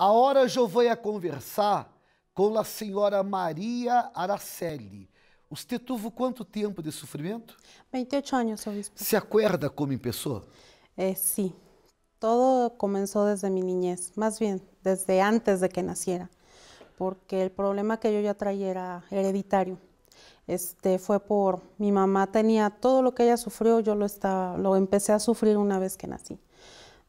Ahora yo voy a conversar con la señora María Araceli. ¿Usted tuvo cuánto tiempo de sufrimiento? 28 e años, obispo. Se acuerda cómo empezó? Eh, sí. Todo comenzó desde mi niñez, más bien desde antes de que naciera, porque el problema que yo ya traía era hereditario. Este fue por mi mamá tenía todo lo que ella sufrió, yo lo empecé a sufrir una vez que nací.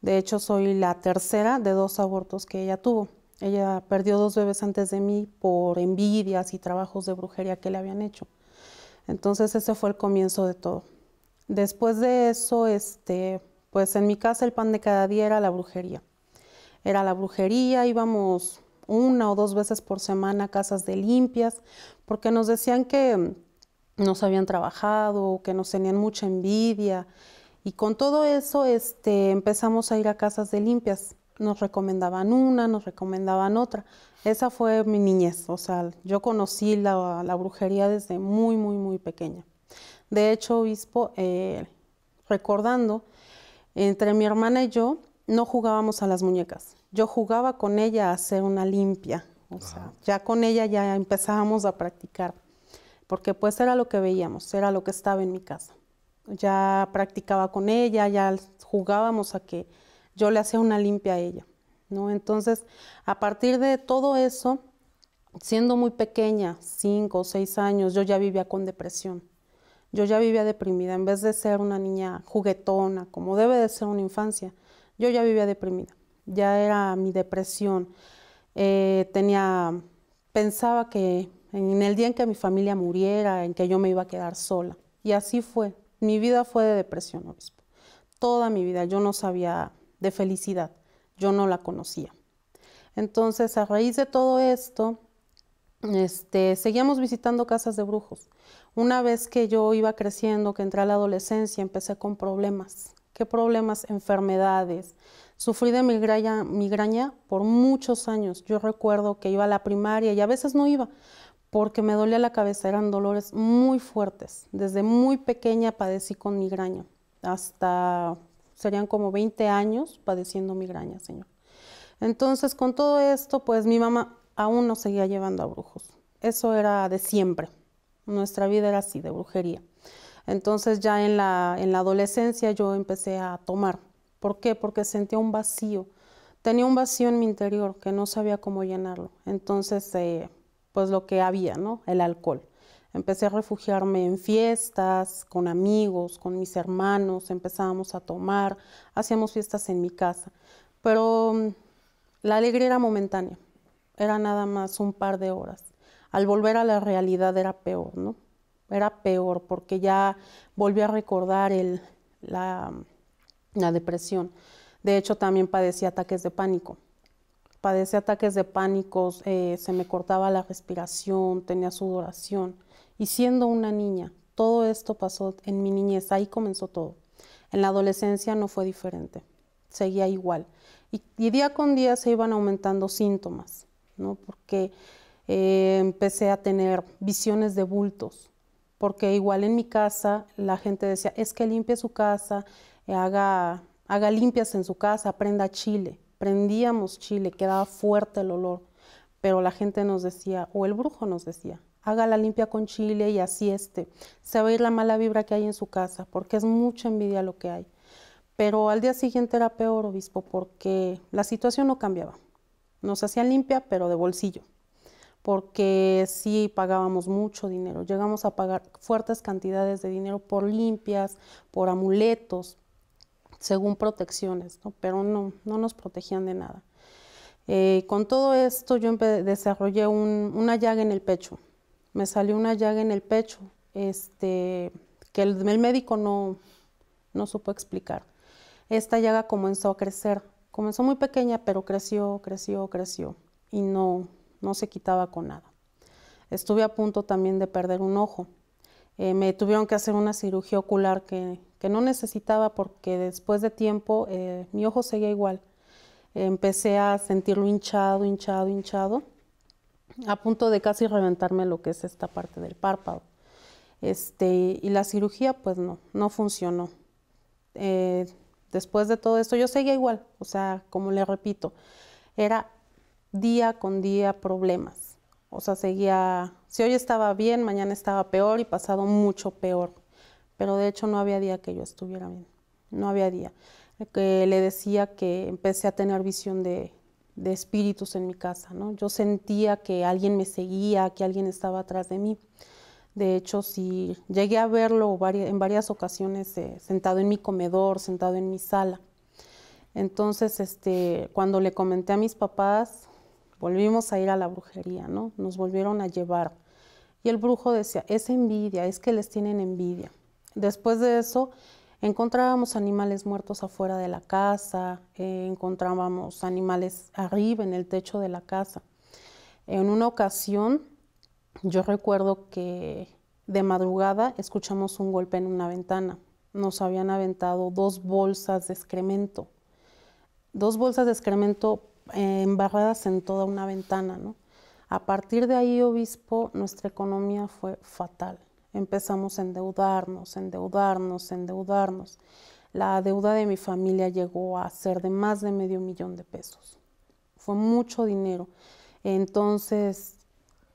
De hecho, soy la tercera de dos abortos que ella tuvo. Ella perdió dos bebés antes de mí por envidias y trabajos de brujería que le habían hecho. Entonces ese fue el comienzo de todo. Después de eso, este, pues en mi casa el pan de cada día era la brujería. Era la brujería, íbamos una o dos veces por semana a casas de limpias, porque nos decían que mm, nos habían trabajado, que nos tenían mucha envidia, y con todo eso este, empezamos a ir a casas de limpias. Nos recomendaban una, nos recomendaban otra. Esa fue mi niñez, o sea, yo conocí la, brujería desde muy, muy, muy pequeña. De hecho, obispo, eh, recordando, entre mi hermana y yo no jugábamos a las muñecas. Yo jugaba con ella a hacer una limpia. O ya con ella ya empezábamos a practicar. Porque pues era lo que veíamos, era lo que estaba en mi casa ya practicaba con ella, ya jugábamos a que yo le hacía una limpia a ella, ¿no? Entonces, a partir de todo eso, siendo muy pequeña, cinco o seis años, yo ya vivía con depresión. Yo ya vivía deprimida, en vez de ser una niña juguetona, como debe de ser una infancia, yo ya vivía deprimida. Ya era mi depresión. Eh, tenía, pensaba que en el día en que mi familia muriera, en que yo me iba a quedar sola. Y así fue, mi vida fue de depresión, obispo. Toda mi vida yo no sabía de felicidad, yo no la conocía. Entonces, a raíz de todo esto, este, seguíamos visitando casas de brujos. Una vez que yo iba creciendo, que entré a la adolescencia, empecé con problemas. ¿Qué problemas? Enfermedades. Sufrí de migraña, migraña por muchos años. Yo recuerdo que iba a la primaria y a veces no iba, porque me dolía la cabeza, eran dolores muy fuertes. Desde muy pequeña padecí con migraña, hasta serían como 20 años padeciendo migraña, señor. Entonces, con todo esto, pues mi mamá aún no seguía llevando a brujos. Eso era de siempre. Nuestra vida era así, de brujería. Entonces ya en la, en la adolescencia yo empecé a tomar. ¿Por qué? Porque sentía un vacío. Tenía un vacío en mi interior que no sabía cómo llenarlo. Entonces eh, pues lo que había, ¿no? El alcohol. Empecé a refugiarme en fiestas, con amigos, con mis hermanos, empezábamos a tomar, hacíamos fiestas en mi casa, pero mm, la alegría era momentánea, era nada más un par de horas. Al volver a la realidad era peor, ¿no? Era peor porque ya volví a recordar el, la, la depresión. De hecho, también padecí ataques de pánico padecía ataques de pánicos, eh, se me cortaba la respiración, tenía sudoración. Y siendo una niña, todo esto pasó en mi niñez, ahí comenzó todo. En la adolescencia no fue diferente, seguía igual. Y, día con día se iban aumentando síntomas, ¿no? Porque eh, empecé a tener visiones de bultos, porque igual en mi casa la gente decía, es que limpie su casa, haga, haga limpias en su casa, aprenda chile prendíamos chile, quedaba fuerte el olor, pero la gente nos decía, o el brujo nos decía, haga la limpia con chile y así este, se va a ir la mala vibra que hay en su casa, porque es mucha envidia lo que hay. Pero al día siguiente era peor, obispo, porque la situación no cambiaba. Nos hacían limpia, pero de bolsillo, porque sí pagábamos mucho dinero. Llegamos a pagar fuertes cantidades de dinero por limpias, por amuletos, según protecciones, pero no, nos protegían de nada. Eh, con todo esto yo desarrollé una llaga en el pecho, me salió una llaga en el pecho este, que el, el médico no, no supo explicar. Esta llaga comenzó a crecer, comenzó muy pequeña, pero creció, creció, creció y no, no se quitaba con nada. Estuve a punto también de perder un ojo. Eh, me tuvieron que hacer una cirugía ocular que, no necesitaba porque después de tiempo eh, mi ojo seguía igual. Empecé a sentirlo hinchado, hinchado, hinchado, a punto de casi reventarme lo que es esta parte del párpado. Este, y la cirugía, pues no, no funcionó. Eh, después de todo esto, yo seguía igual, o sea, como le repito, era día con día problemas. O sea, seguía si hoy estaba bien, mañana estaba peor y pasado mucho peor. Pero de hecho no había día que yo estuviera bien. No había día. Que le decía que empecé a tener visión de, espíritus en mi casa, ¿no? Yo sentía que alguien me seguía, que alguien estaba atrás de mí. De hecho, si llegué a verlo en varias ocasiones eh, sentado en mi comedor, sentado en mi sala. Entonces, este, cuando le comenté a mis papás, volvimos a ir a la brujería, ¿no? Nos volvieron a llevar. Y el brujo decía, es envidia, es que les tienen envidia. Después de eso, encontrábamos animales muertos afuera de la casa, eh, encontrábamos animales arriba en el techo de la casa. En una ocasión, yo recuerdo que de madrugada escuchamos un golpe en una ventana. Nos habían aventado dos bolsas de excremento. Dos bolsas de excremento eh, embarradas en toda una ventana, ¿no? A partir de ahí, obispo, nuestra economía fue fatal. Empezamos a endeudarnos, endeudarnos, endeudarnos. La deuda de mi familia llegó a ser de más de medio millón de pesos. Fue mucho dinero. Entonces,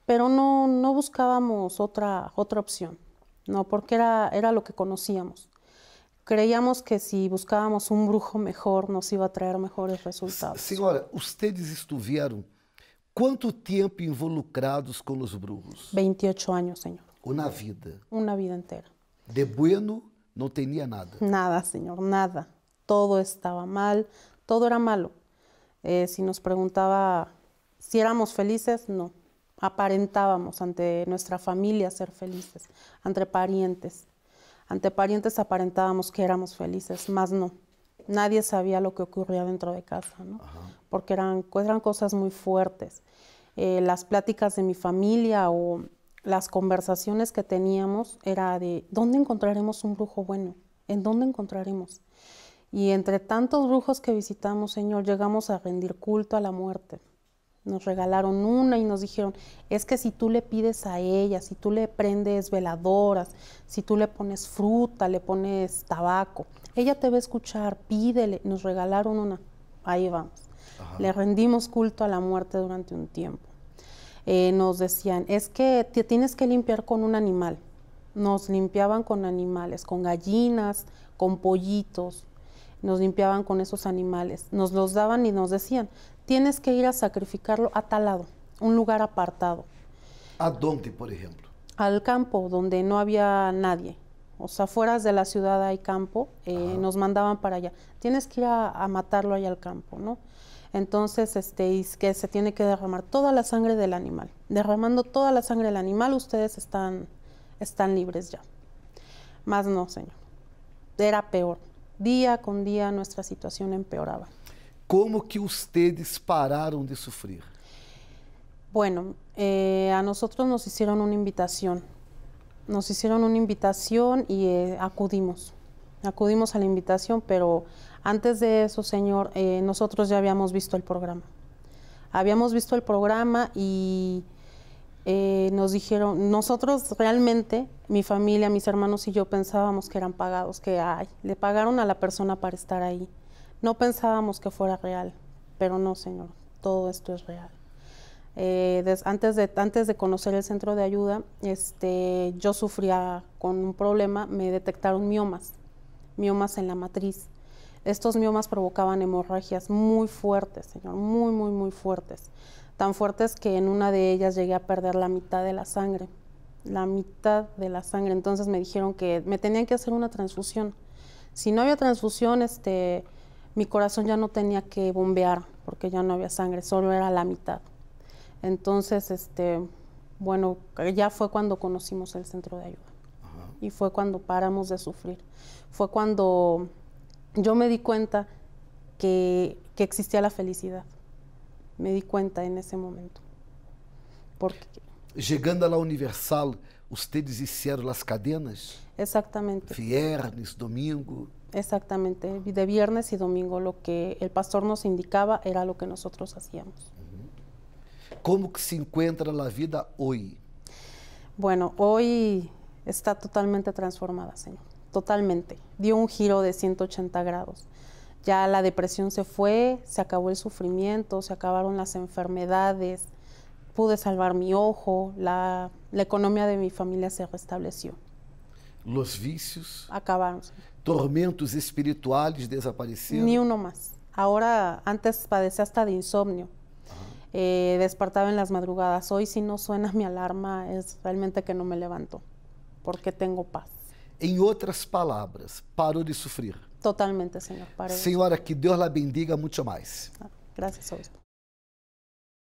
pero no, no buscábamos otra, otra opción, ¿no? Porque era, era lo que conocíamos creíamos que si buscábamos un brujo mejor nos iba a traer mejores resultados. Señora, ustedes estuvieron cuánto tiempo involucrados con los brujos? 28 años, señor. ¿Una vida. Una vida entera. De bueno no tenía nada. Nada, señor, nada. Todo estaba mal, todo era malo. Eh, si nos preguntaba si éramos felices, no. Aparentábamos ante nuestra familia ser felices, ante parientes. Ante parientes aparentábamos que éramos felices, más no. Nadie sabía lo que ocurría dentro de casa, Porque eran, pues, eran cosas muy fuertes. Eh, las pláticas de mi familia o las conversaciones que teníamos era de dónde encontraremos un brujo bueno, en dónde encontraremos. Y entre tantos brujos que visitamos, Señor, llegamos a rendir culto a la muerte. Nos regalaron una y nos dijeron, es que si tú le pides a ella, si tú le prendes veladoras, si tú le pones fruta, le pones tabaco, ella te va a escuchar, pídele. Nos regalaron una, ahí vamos. Le rendimos culto a la muerte durante un tiempo. Eh, nos decían, es que te tienes que limpiar con un animal. Nos limpiaban con animales, con gallinas, con pollitos, nos limpiaban con esos animales, nos los daban y nos decían, tienes que ir a sacrificarlo a tal lado, un lugar apartado. ¿A dónde, por ejemplo? Al campo, donde no había nadie. O sea, afuera de la ciudad hay campo, eh, nos mandaban para allá. Tienes que ir a, matarlo allá al campo, ¿no? Entonces, este, es que se tiene que derramar toda la sangre del animal. Derramando toda la sangre del animal, ustedes están, están libres ya. Más no, señor. Era peor. Día con día nuestra situación empeoraba. ¿Cómo que ustedes pararon de sufrir? Bueno, eh, a nosotros nos hicieron una invitación. Nos hicieron una invitación y eh, acudimos. Acudimos a la invitación, pero antes de eso, señor, eh, nosotros ya habíamos visto el programa. Habíamos visto el programa y eh, nos dijeron, nosotros realmente, mi familia, mis hermanos y yo pensábamos que eran pagados, que ay, le pagaron a la persona para estar ahí. No pensábamos que fuera real, pero no, señor, todo esto es real. Eh, antes, de, antes de conocer el centro de ayuda, este, yo sufría con un problema, me detectaron miomas, miomas en la matriz. Estos miomas provocaban hemorragias muy fuertes, señor, muy, muy, muy fuertes tan fuertes que en una de ellas llegué a perder la mitad de la sangre, la mitad de la sangre. Entonces me dijeron que me tenían que hacer una transfusión. Si no había transfusión, este, mi corazón ya no tenía que bombear porque ya no había sangre, solo era la mitad. Entonces, este, bueno, ya fue cuando conocimos el centro de ayuda y fue cuando paramos de sufrir. Fue cuando yo me di cuenta que existía la felicidad me di cuenta en ese momento. Porque... llegando a la Universal, ustedes hicieron las cadenas? Exactamente. Viernes, domingo. Exactamente, de viernes y domingo lo que el pastor nos indicaba era lo que nosotros hacíamos. ¿Cómo se encuentra la vida hoy? Bueno, hoy está totalmente transformada, Señor, totalmente. Dio un giro de 180 grados ya la depresión se fue, se acabó el sufrimiento, se acabaron las enfermedades, pude salvar mi ojo, la, economía de mi familia se restableció. Los vicios. Acabaron. Tormentos espirituales desaparecieron. Ni uno más. Ahora, antes padecía hasta de insomnio. Eh, despertaba en las madrugadas. Hoy si no suena mi alarma es realmente que no me levanto, porque tengo paz. En otras palabras, paro de sufrir. Totalmente, señor Señora, que Dios la bendiga mucho más. Ah, gracias, obispo.